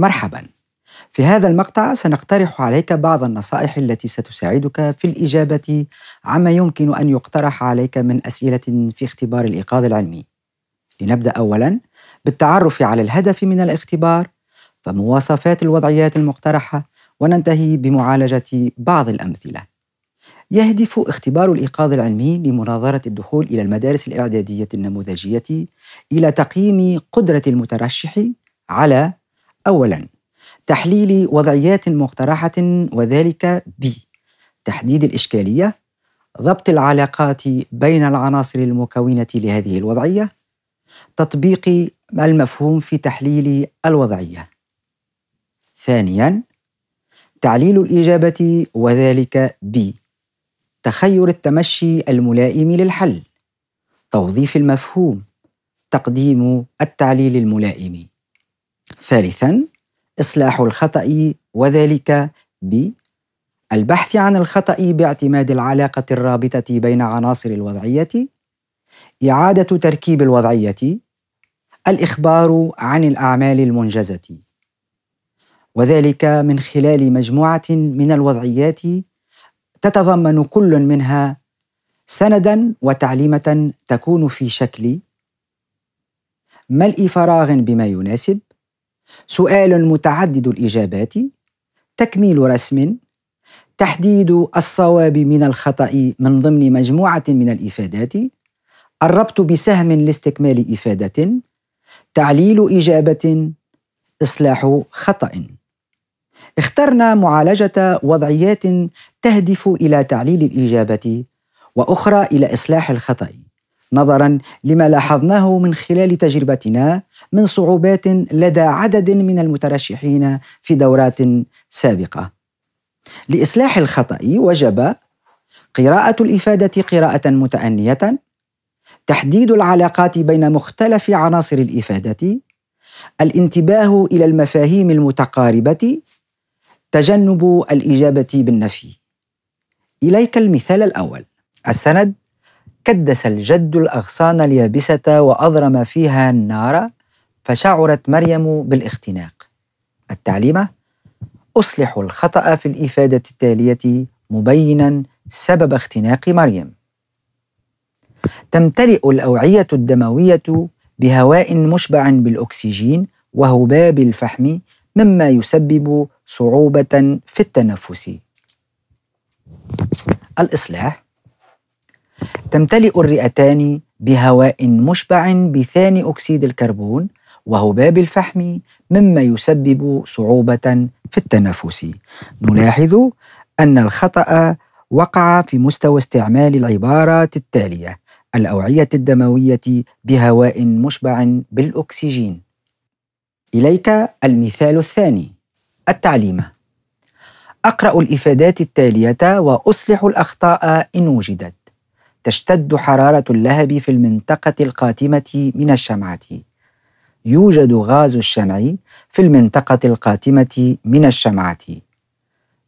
مرحبا في هذا المقطع سنقترح عليك بعض النصائح التي ستساعدك في الإجابة عما يمكن أن يقترح عليك من أسئلة في اختبار الإيقاظ العلمي لنبدأ أولا بالتعرف على الهدف من الاختبار فمواصفات الوضعيات المقترحة وننتهي بمعالجة بعض الأمثلة. يهدف اختبار الإيقاظ العلمي لمناظرة الدخول إلى المدارس الإعدادية النموذجية إلى تقييم قدرة المترشح على أولاً تحليل وضعيات مقترحة وذلك ب تحديد الإشكالية ضبط العلاقات بين العناصر المكونة لهذه الوضعية تطبيق المفهوم في تحليل الوضعية ثانياً تعليل الإجابة وذلك ب تخير التمشي الملائم للحل توظيف المفهوم تقديم التعليل الملائم ثالثا إصلاح الخطأ وذلك البحث عن الخطأ باعتماد العلاقة الرابطة بين عناصر الوضعية إعادة تركيب الوضعية الإخبار عن الأعمال المنجزة وذلك من خلال مجموعة من الوضعيات تتضمن كل منها سندا وتعليمة تكون في شكل ملء فراغ بما يناسب سؤال متعدد الاجابات تكميل رسم تحديد الصواب من الخطا من ضمن مجموعه من الافادات الربط بسهم لاستكمال افاده تعليل اجابه اصلاح خطا اخترنا معالجه وضعيات تهدف الى تعليل الاجابه واخرى الى اصلاح الخطا نظرا لما لاحظناه من خلال تجربتنا من صعوبات لدى عدد من المترشحين في دورات سابقه لاصلاح الخطا وجب قراءه الافاده قراءه متانيه تحديد العلاقات بين مختلف عناصر الافاده الانتباه الى المفاهيم المتقاربه تجنب الاجابه بالنفي اليك المثال الاول السند كدس الجد الاغصان اليابسه واضرم فيها النار فشعرت مريم بالاختناق التعليمة أصلح الخطأ في الإفادة التالية مبينا سبب اختناق مريم تمتلئ الأوعية الدموية بهواء مشبع بالأكسجين وهباب الفحم مما يسبب صعوبة في التنفس الإصلاح تمتلئ الرئتان بهواء مشبع بثاني أكسيد الكربون وهباب الفحم مما يسبب صعوبة في التنفس. نلاحظ أن الخطأ وقع في مستوى استعمال العبارات التالية: الأوعية الدموية بهواء مشبع بالأكسجين. إليك المثال الثاني: التعليمه أقرأ الإفادات التالية وأصلح الأخطاء إن وجدت. تشتد حرارة اللهب في المنطقة القاتمة من الشمعة. يوجد غاز الشمع في المنطقة القاتمة من الشمعة.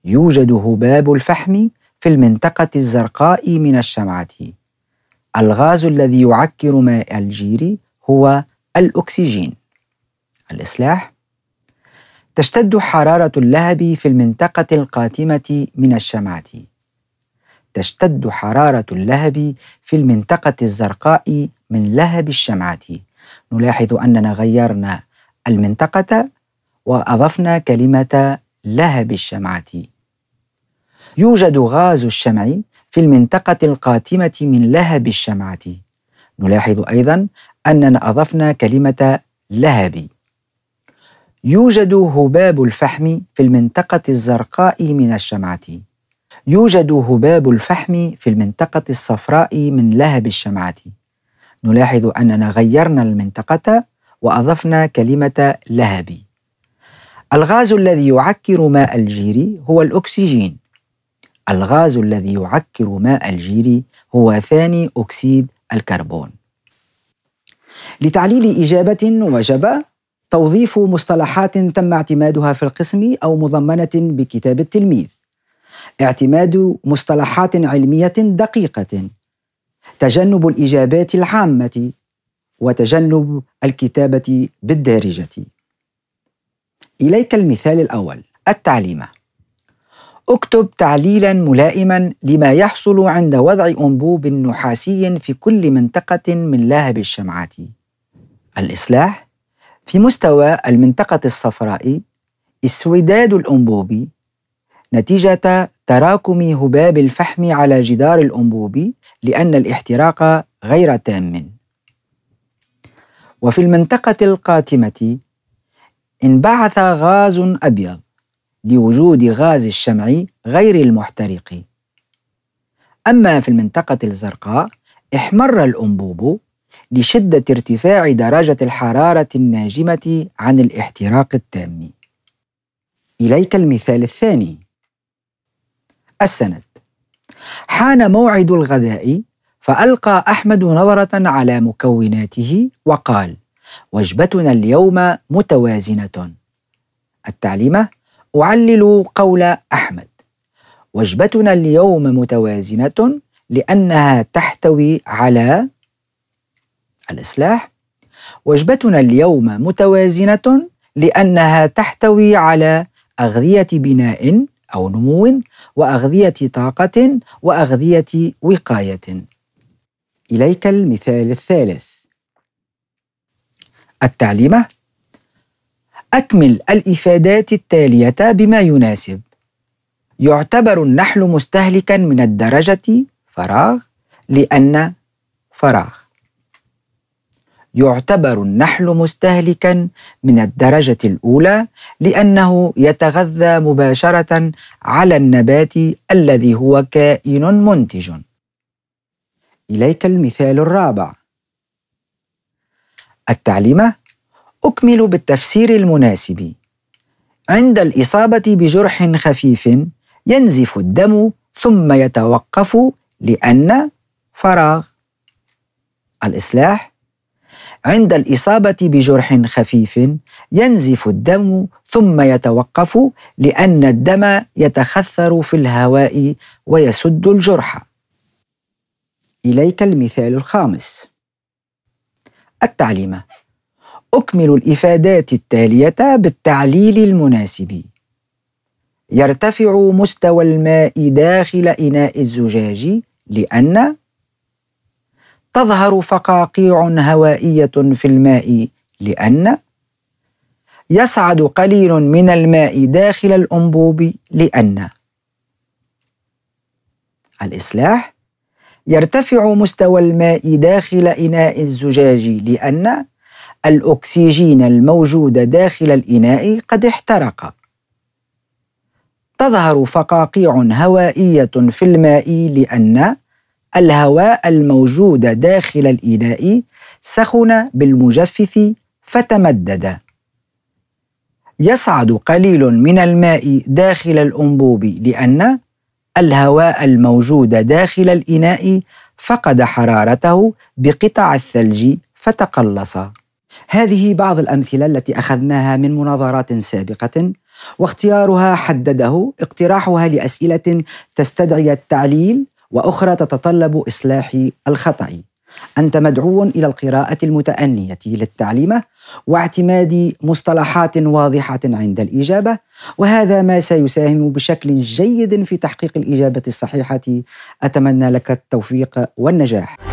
يوجد هباب الفحم في المنطقة الزرقاء من الشمعة. الغاز الذي يعكر ماء الجير هو الأكسجين. الإصلاح تشتد حرارة اللهب في المنطقة القاتمة من الشمعة. تشتد حرارة اللهب في المنطقة الزرقاء من لهب الشمعة. نلاحظ أننا غيرنا المنطقة وأضفنا كلمة لهب الشمعة يوجد غاز الشمع في المنطقة القاتمة من لهب الشمعة نلاحظ أيضا أننا أضفنا كلمة لهب. يوجد هباب الفحم في المنطقة الزرقاء من الشمعة. يوجد هباب الفحم في المنطقة الصفراء من لهب الشمعة. نلاحظ أننا غيرنا المنطقة وأضفنا كلمة لهبي. الغاز الذي يعكر ماء الجيري هو الأكسجين. الغاز الذي يعكر ماء الجيري هو ثاني أكسيد الكربون. لتعليل إجابة وجب توظيف مصطلحات تم اعتمادها في القسم أو مضمنة بكتاب التلميذ. اعتماد مصطلحات علمية دقيقة تجنب الإجابات العامة وتجنب الكتابة بالدارجة. إليك المثال الأول التعليمة اكتب تعليلا ملائما لما يحصل عند وضع أنبوب نحاسي في كل منطقة من لهب الشمعة الإصلاح في مستوى المنطقة الصفراء اسوداد الأنبوب نتيجة تراكم هباب الفحم على جدار الأنبوب لأن الاحتراق غير تام. وفي المنطقة القاتمة انبعث غاز أبيض لوجود غاز الشمع غير المحترق. أما في المنطقة الزرقاء احمر الأنبوب لشدة ارتفاع درجة الحرارة الناجمة عن الاحتراق التام. إليك المثال الثاني السند حان موعد الغداء فألقى أحمد نظرة على مكوناته وقال: وجبتنا اليوم متوازنة. التعليمة أعلل قول أحمد: وجبتنا اليوم متوازنة لأنها تحتوي على الإصلاح وجبتنا اليوم متوازنة لأنها تحتوي على أغذية بناء أو نمو وأغذية طاقة وأغذية وقاية. إليك المثال الثالث. التعليمة أكمل الإفادات التالية بما يناسب. يعتبر النحل مستهلكا من الدرجة فراغ لأن فراغ. يعتبر النحل مستهلكا من الدرجه الاولى لانه يتغذى مباشره على النبات الذي هو كائن منتج اليك المثال الرابع التعليمه اكمل بالتفسير المناسب عند الاصابه بجرح خفيف ينزف الدم ثم يتوقف لان فراغ الإصلاح عند الإصابة بجرح خفيف ينزف الدم ثم يتوقف لأن الدم يتخثر في الهواء ويسد الجرح. إليك المثال الخامس. التعليمة أكمل الإفادات التالية بالتعليل المناسب. يرتفع مستوى الماء داخل إناء الزجاج لأن تظهر فقاقيع هوائيه في الماء لان يصعد قليل من الماء داخل الانبوب لان الاصلاح يرتفع مستوى الماء داخل اناء الزجاج لان الاكسجين الموجود داخل الاناء قد احترق تظهر فقاقيع هوائيه في الماء لان الهواء الموجود داخل الإناء سخن بالمجفف فتمدد يصعد قليل من الماء داخل الأنبوب لأن الهواء الموجود داخل الإناء فقد حرارته بقطع الثلج فتقلص. هذه بعض الأمثلة التي أخذناها من مناظرات سابقة واختيارها حدده اقتراحها لأسئلة تستدعي التعليل واخرى تتطلب اصلاح الخطا انت مدعو الى القراءه المتانيه للتعليمه واعتماد مصطلحات واضحه عند الاجابه وهذا ما سيساهم بشكل جيد في تحقيق الاجابه الصحيحه اتمنى لك التوفيق والنجاح